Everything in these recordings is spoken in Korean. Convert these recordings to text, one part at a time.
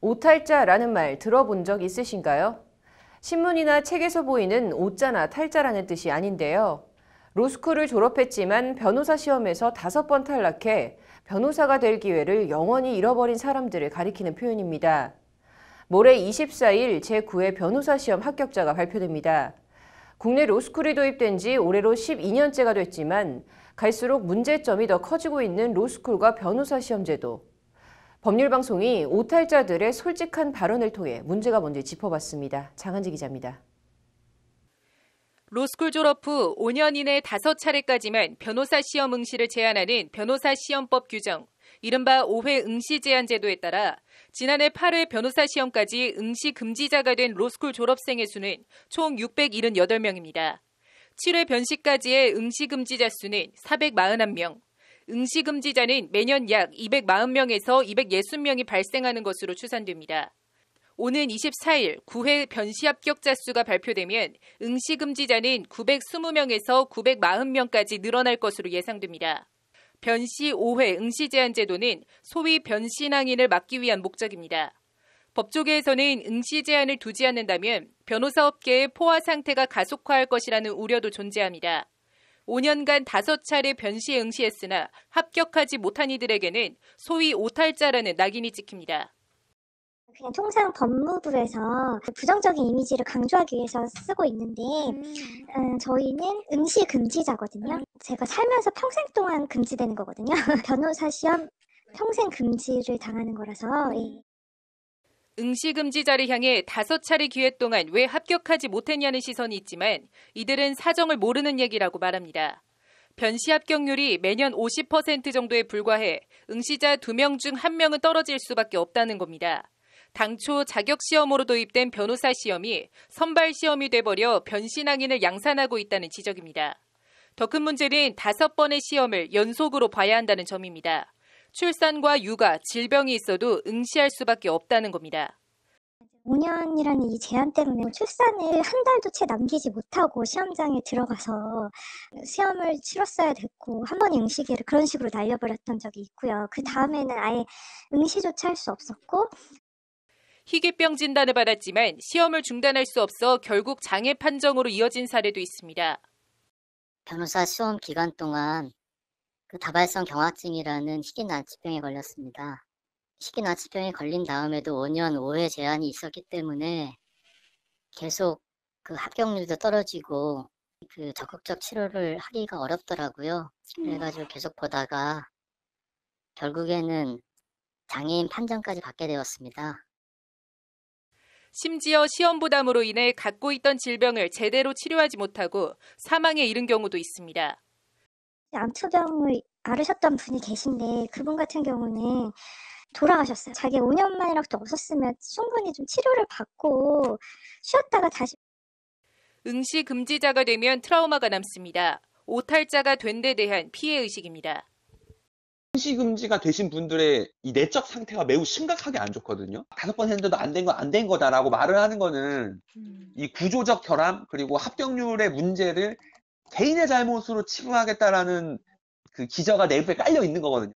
오탈자라는 말 들어본 적 있으신가요? 신문이나 책에서 보이는 오자나 탈자라는 뜻이 아닌데요. 로스쿨을 졸업했지만 변호사 시험에서 다섯 번 탈락해 변호사가 될 기회를 영원히 잃어버린 사람들을 가리키는 표현입니다. 모레 24일 제9회 변호사 시험 합격자가 발표됩니다. 국내 로스쿨이 도입된 지 올해로 12년째가 됐지만 갈수록 문제점이 더 커지고 있는 로스쿨과 변호사 시험 제도. 법률방송이 오탈자들의 솔직한 발언을 통해 문제가 뭔지 짚어봤습니다. 장한지 기자입니다. 로스쿨 졸업 후 5년 이내 5차례까지만 변호사 시험 응시를 제한하는 변호사 시험법 규정, 이른바 5회 응시 제한 제도에 따라 지난해 8회 변호사 시험까지 응시 금지자가 된 로스쿨 졸업생의 수는 총 678명입니다. 7회 변시까지의 응시 금지자 수는 441명, 응시 금지자는 매년 약 240명에서 260명이 발생하는 것으로 추산됩니다. 오는 24일 9회 변시 합격자 수가 발표되면 응시 금지자는 920명에서 940명까지 늘어날 것으로 예상됩니다. 변시 5회 응시 제한 제도는 소위 변신항인을 막기 위한 목적입니다. 법조계에서는 응시 제한을 두지 않는다면 변호사 업계의 포화 상태가 가속화할 것이라는 우려도 존재합니다. 5년간 5차례 변시에 응시했으나 합격하지 못한 이들에게는 소위 오탈자라는 낙인이 찍힙니다. 그냥 통상 법무부에서 부정적인 이미지를 강조하기 위해서 쓰고 있는데 음, 음 저희는 응시 금지자거든요. 음. 제가 살면서 평생 동안 금지되는 거거든요. 변호사 시험 평생 금지를 당하는 거라서 음. 예. 응시금지자를 향해 다섯 차례 기회 동안 왜 합격하지 못했냐는 시선이 있지만 이들은 사정을 모르는 얘기라고 말합니다. 변시 합격률이 매년 50% 정도에 불과해 응시자 2명 중 1명은 떨어질 수밖에 없다는 겁니다. 당초 자격시험으로 도입된 변호사 시험이 선발 시험이 돼버려 변신항인을 양산하고 있다는 지적입니다. 더 큰 문제는 다섯 번의 시험을 연속으로 봐야 한다는 점입니다. 출산과 육아, 질병이 있어도 응시할 수밖에 없다는 겁니다. 5년이라는 이 제한 때문에 출산을 한 달도 채 남기지 못하고 시험장에 들어가서 시험을 치렀어야 됐고 한 번의 응시기를 그런 식으로 날려버렸던 적이 있고요. 그 다음에는 아예 응시조차 할 수 없었고 희귀병 진단을 받았지만 시험을 중단할 수 없어 결국 장애 판정으로 이어진 사례도 있습니다. 변호사 시험 기간 동안 그 다발성 경화증이라는 희귀나 치병에 걸렸습니다. 희귀나 치병에 걸린 다음에도 5년 5회 제한이 있었기 때문에 계속 그 합격률도 떨어지고 그 적극적 치료를 하기가 어렵더라고요. 음. 그래가지고 계속 보다가 결국에는 장애인 판정까지 받게 되었습니다. 심지어 시험 부담으로 인해 갖고 있던 질병을 제대로 치료하지 못하고 사망에 이른 경우도 있습니다. 암투병을 앓으셨던 분이 계신데 그분 같은 경우는 돌아가셨어요. 자기 5년 만이라도 없었으면 충분히 좀 치료를 받고 쉬었다가 다시 응시 금지자가 되면 트라우마가 남습니다. 오탈자가 된 데 대한 피해 의식입니다. 응시 금지가 되신 분들의 이 내적 상태가 매우 심각하게 안 좋거든요. 다섯 번 했는데도 안 된 거 안 된 거다라고 말을 하는 거는 음. 이 구조적 결함 그리고 합격률의 문제를 개인의 잘못으로 치부하겠다라는 그 기저가 내부에 깔려 있는 거거든요.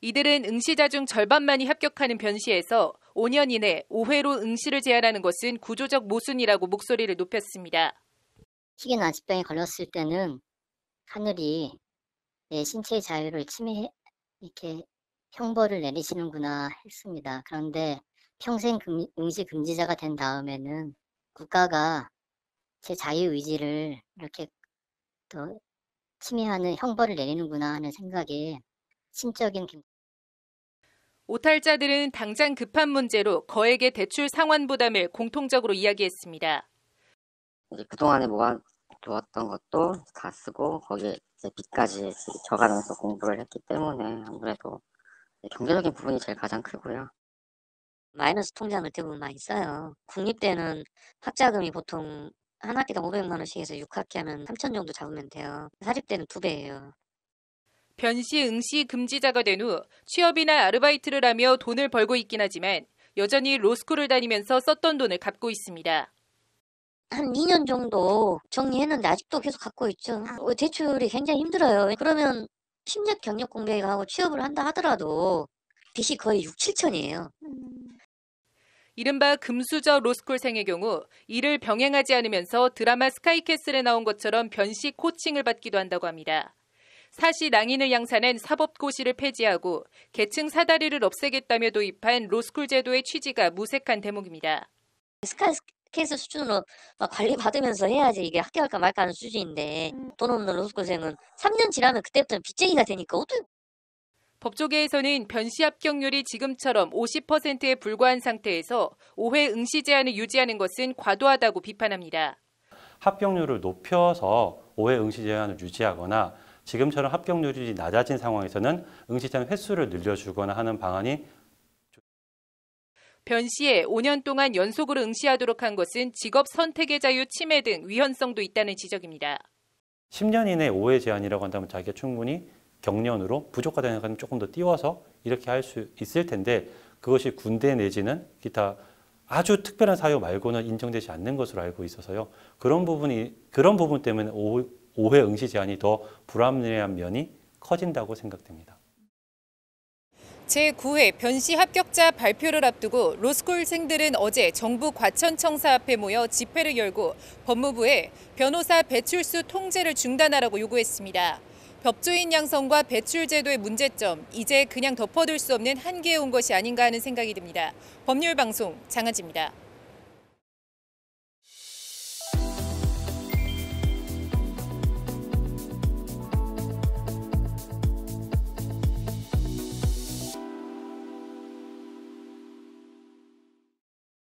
이들은 응시자 중 절반만이 합격하는 변시에서 5년 이내 5회로 응시를 제한하는 것은 구조적 모순이라고 목소리를 높였습니다. 희귀난치병에 걸렸을 때는 하늘이 내 신체의 자유를 침해 이렇게 형벌을 내리시는구나 했습니다. 그런데 평생 금, 응시 금지자가 된 다음에는 국가가 제 자유의지를 이렇게 또 침해하는 형벌을 내리는구나 하는 생각에 심적인 오탈자들은 당장 급한 문제로 거액의 대출 상환 부담을 공통적으로 이야기했습니다. 이제 그동안에 모아두었던 것도 다 쓰고 거기에 빚까지 져가면서 공부를 했기 때문에 아무래도 경제적인 부분이 제일 가장 크고요. 마이너스 통장을 대부분 많이 써요. 국립대는 학자금이 보통 한 학기당 500만 원씩 해서 6학기 하면 3천 정도 잡으면 돼요. 사립대는 두 배예요. 변시 응시 금지자가 된 후 취업이나 아르바이트를 하며 돈을 벌고 있긴 하지만 여전히 로스쿨을 다니면서 썼던 돈을 갚고 있습니다. 한 2년 정도 정리했는데 아직도 계속 갖고 있죠. 아, 어, 대출이 굉장히 힘들어요. 그러면 10년 경력 공백하고 취업을 한다 하더라도 빚이 거의 6, 7천이에요. 음. 이른바 금수저 로스쿨생의 경우 이를 병행하지 않으면서 드라마 스카이캐슬에 나온 것처럼 변식 코칭을 받기도 한다고 합니다. 사시 낭인을 양산한 사법고시를 폐지하고 계층 사다리를 없애겠다며 도입한 로스쿨 제도의 취지가 무색한 대목입니다. 스카이캐슬 수준으로 관리받으면서 해야지 이게 합격할까 말까 하는 수준인데 음. 돈 없는 로스쿨생은 3년 지나면 그때부터는 빚쟁이가 되니까 어떻게 법조계에서는 변시 합격률이 지금처럼 50%에 불과한 상태에서 5회 응시 제한을 유지하는 것은 과도하다고 비판합니다. 합격률을 높여서 5회 응시 제한을 유지하거나 지금처럼 합격률이 낮아진 상황에서는 응시 제한 횟수를 늘려주거나 하는 방안이 변 씨에 5년 동안 연속으로 응시하도록 한 것은 직업 선택의 자유 침해 등 위헌성도 있다는 지적입니다. 10년 이내 5회 제한이라고 한다면 자기가 충분히 경련으로 부족하다는 생각은 조금 더 띄워서 이렇게 할 수 있을 텐데 그것이 군대 내지는 기타 아주 특별한 사유 말고는 인정되지 않는 것으로 알고 있어서요. 그런 부분이 그런 부분 때문에 오해 응시 제한이 더 불합리한 면이 커진다고 생각됩니다. 제9회 변시 합격자 발표를 앞두고 로스쿨생들은 어제 정부 과천청사 앞에 모여 집회를 열고 법무부에 변호사 배출수 통제를 중단하라고 요구했습니다. 법조인 양성과 배출 제도의 문제점, 이제 그냥 덮어둘 수 없는 한계에 온 것이 아닌가 하는 생각이 듭니다. 법률방송 장한지입니다.